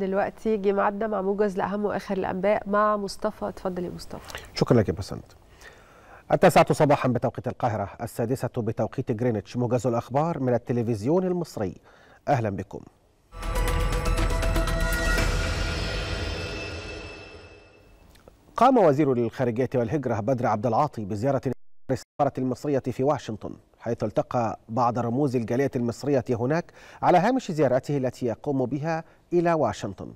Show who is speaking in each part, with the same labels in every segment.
Speaker 1: دلوقتي جي معدنا مع موجز لاهم واخر الانباء مع مصطفى اتفضل يا مصطفى شكرا لك يا بسنت التاسعة صباحا بتوقيت القاهرة السادسة بتوقيت جرينتش موجز الأخبار من التلفزيون المصري أهلا بكم قام وزير الخارجية والهجرة بدر عبد العاطي بزيارة السفارة المصرية في واشنطن حيث التقى بعض رموز الجالية المصرية هناك على هامش زيارته التي يقوم بها إلى واشنطن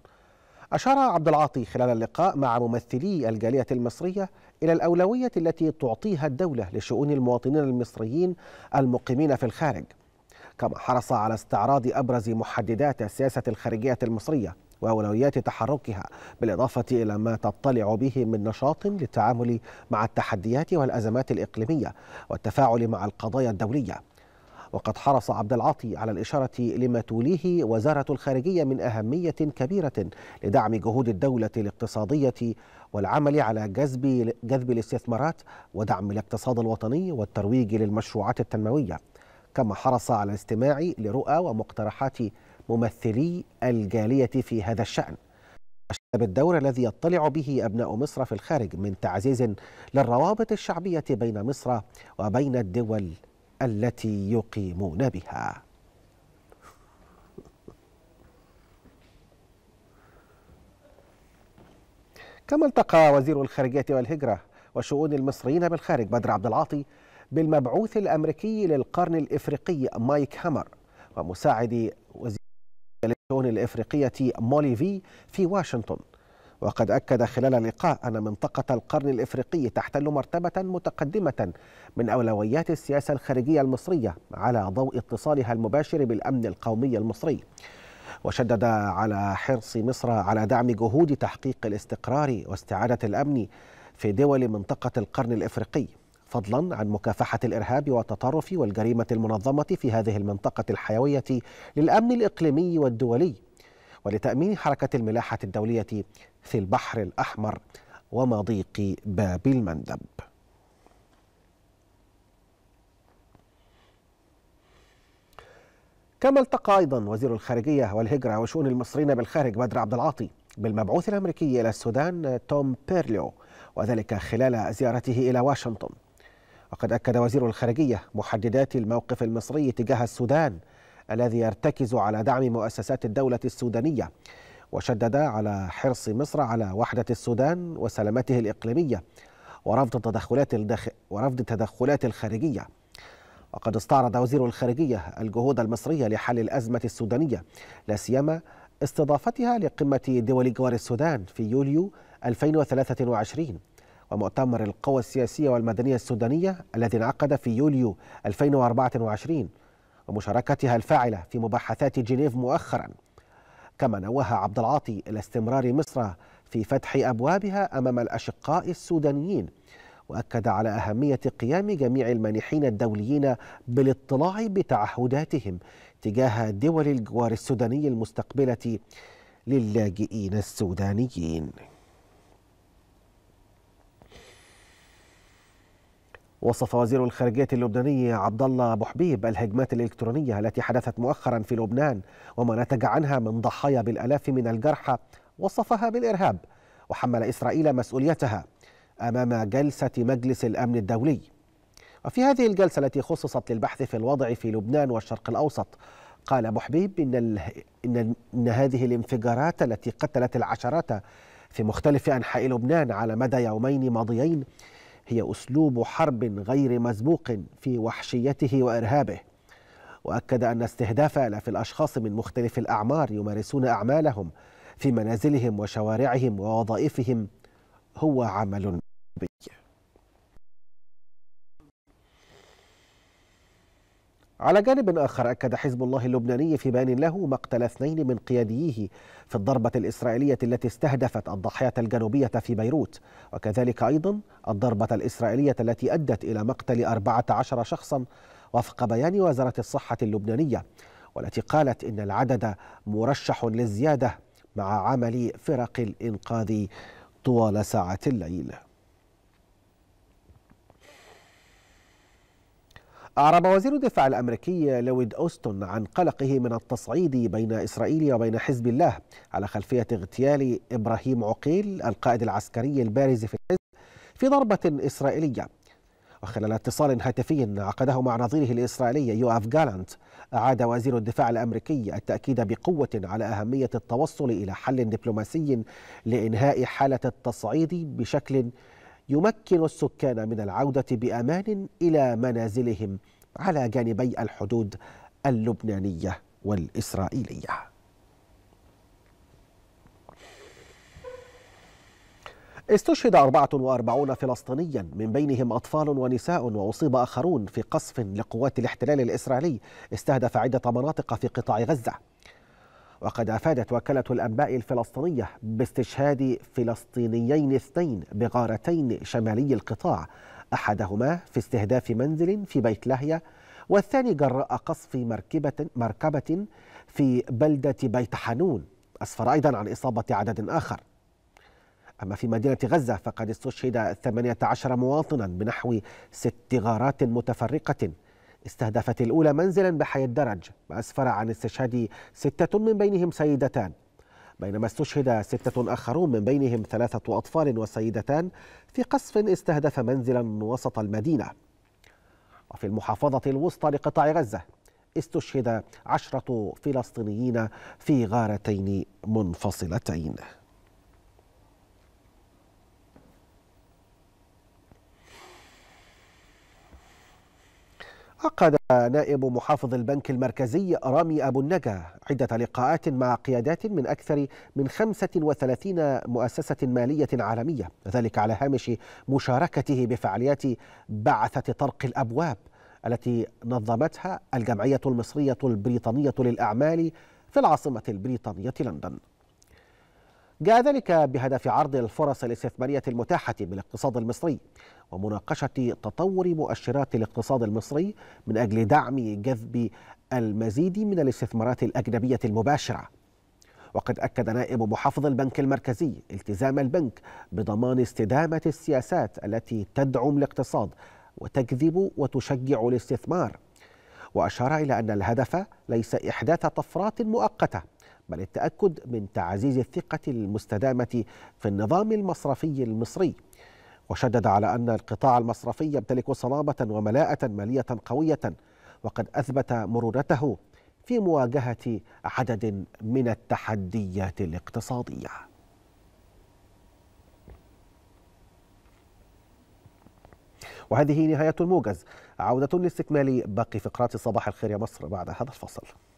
Speaker 1: أشار عبد العاطي خلال اللقاء مع ممثلي الجالية المصرية إلى الأولوية التي تعطيها الدولة لشؤون المواطنين المصريين المقيمين في الخارج كما حرص على استعراض أبرز محددات السياسة الخارجية المصرية وأولويات تحركها بالإضافة إلى ما تطلع به من نشاط للتعامل مع التحديات والأزمات الإقليمية والتفاعل مع القضايا الدولية وقد حرص عبد العاطي على الإشارة لما توليه وزارة الخارجية من أهمية كبيرة لدعم جهود الدولة الاقتصادية والعمل على جذب جذب الاستثمارات ودعم الاقتصاد الوطني والترويج للمشروعات التنموية كما حرص على الاستماع لرؤى ومقترحات ممثلي الجالية في هذا الشأن أشاد بالدور الذي يطلع به أبناء مصر في الخارج من تعزيز للروابط الشعبية بين مصر وبين الدول التي يقيمون بها كما التقى وزير الخارجية والهجرة وشؤون المصريين بالخارج بدر عبد العاطي بالمبعوث الأمريكي للقرن الإفريقي مايك هامر ومساعد وزير الشؤون الإفريقية مولي في في واشنطن وقد أكد خلال اللقاء أن منطقة القرن الإفريقي تحتل مرتبة متقدمة من أولويات السياسة الخارجية المصرية على ضوء اتصالها المباشر بالأمن القومي المصري وشدد على حرص مصر على دعم جهود تحقيق الاستقرار واستعادة الأمن في دول منطقة القرن الإفريقي فضلا عن مكافحة الإرهاب والتطرف والجريمة المنظمة في هذه المنطقة الحيوية للأمن الإقليمي والدولي ولتأمين حركة الملاحة الدولية في البحر الأحمر ومضيق باب المندب كما التقى أيضا وزير الخارجية والهجرة وشؤون المصريين بالخارج بدر عبد العاطي بالمبعوث الأمريكي إلى السودان توم بيرليو وذلك خلال زيارته إلى واشنطن وقد أكد وزير الخارجية محددات الموقف المصري تجاه السودان الذي يرتكز على دعم مؤسسات الدولة السودانية وشدد على حرص مصر على وحدة السودان وسلامته الإقليمية ورفض التدخلات الداخل ورفض التدخلات الخارجية وقد استعرض وزير الخارجية الجهود المصرية لحل الأزمة السودانية لا سيما استضافتها لقمة دول جوار السودان في يوليو 2023 ومؤتمر القوى السياسية والمدنية السودانية الذي انعقد في يوليو 2024 ومشاركتها الفاعلة في مباحثات جنيف مؤخرا كما نوه عبد العاطي إلى استمرار مصر في فتح أبوابها أمام الأشقاء السودانيين وأكد على أهمية قيام جميع المانحين الدوليين بالاطلاع بتعهداتهم تجاه دول الجوار السوداني المستقبلة للاجئين السودانيين وصف وزير الخارجية اللبناني عبد الله أبو حبيب الهجمات الإلكترونية التي حدثت مؤخرا في لبنان وما نتج عنها من ضحايا بالآلاف من الجرحى وصفها بالإرهاب وحمل إسرائيل مسؤوليتها أمام جلسة مجلس الأمن الدولي وفي هذه الجلسة التي خصصت للبحث في الوضع في لبنان والشرق الأوسط قال أبو حبيب إن, ال... إن, إن هذه الانفجارات التي قتلت العشرات في مختلف أنحاء لبنان على مدى يومين ماضيين هي اسلوب حرب غير مسبوق في وحشيته وارهابه واكد ان استهداف الاف الاشخاص من مختلف الاعمار يمارسون اعمالهم في منازلهم وشوارعهم ووظائفهم هو عمل بيه على جانب آخر أكد حزب الله اللبناني في بيان له مقتل اثنين من قياديه في الضربة الإسرائيلية التي استهدفت الضاحية الجنوبية في بيروت وكذلك أيضا الضربة الإسرائيلية التي أدت إلى مقتل 14 شخصا وفق بيان وزارة الصحة اللبنانية والتي قالت إن العدد مرشح للزيادة مع عمل فرق الإنقاذ طوال ساعات الليل أعرب وزير الدفاع الأمريكي لويد أوستون عن قلقه من التصعيد بين إسرائيل وبين حزب الله على خلفية اغتيال إبراهيم عقيل القائد العسكري البارز في الحزب في ضربة إسرائيلية وخلال اتصال هاتفي عقده مع نظيره الإسرائيلي يوآف جالانت أعاد وزير الدفاع الأمريكي التأكيد بقوة على أهمية التوصل إلى حل دبلوماسي لإنهاء حالة التصعيد بشكل يمكن السكان من العودة بأمان إلى منازلهم على جانبي الحدود اللبنانية والإسرائيلية استشهد 44 فلسطينيا من بينهم أطفال ونساء وأصيب آخرون في قصف لقوات الاحتلال الإسرائيلي استهدف عدة مناطق في قطاع غزة وقد أفادت وكالة الأنباء الفلسطينية باستشهاد فلسطينيين اثنين بغارتين شمالي القطاع أحدهما في استهداف منزل في بيت لاهيا والثاني جراء قصف مركبة, مركبة في بلدة بيت حنون أسفر أيضا عن إصابة عدد آخر أما في مدينة غزة فقد استشهد 18 مواطنا بنحو ست غارات متفرقة استهدفت الأولى منزلا بحي الدرج وأسفر عن استشهاد ستة من بينهم سيدتان بينما استشهد ستة آخرون من بينهم ثلاثة أطفال وسيدتان في قصف استهدف منزلا وسط المدينة وفي المحافظة الوسطى لقطاع غزة استشهد عشرة فلسطينيين في غارتين منفصلتين عقد نائب محافظ البنك المركزي رامي أبو النجا عدة لقاءات مع قيادات من أكثر من 35 مؤسسة مالية عالمية ذلك على هامش مشاركته بفعاليات بعثة طرق الأبواب التي نظمتها الجمعية المصرية البريطانية للأعمال في العاصمة البريطانية لندن جاء ذلك بهدف عرض الفرص الاستثمارية المتاحة بالاقتصاد المصري ومناقشة تطور مؤشرات الاقتصاد المصري من أجل دعم جذب المزيد من الاستثمارات الأجنبية المباشرة وقد أكد نائب محافظ البنك المركزي التزام البنك بضمان استدامة السياسات التي تدعم الاقتصاد وتجذب وتشجع الاستثمار وأشار إلى أن الهدف ليس إحداث طفرات مؤقتة بل التأكد من تعزيز الثقة المستدامة في النظام المصرفي المصري وشدد على أن القطاع المصرفي يمتلك صلابة وملاءة مالية قوية وقد أثبت مرونته في مواجهة عدد من التحديات الاقتصادية وهذه نهاية الموجز عودة لاستكمال باقي فقرات صباح الخير يا مصر بعد هذا الفصل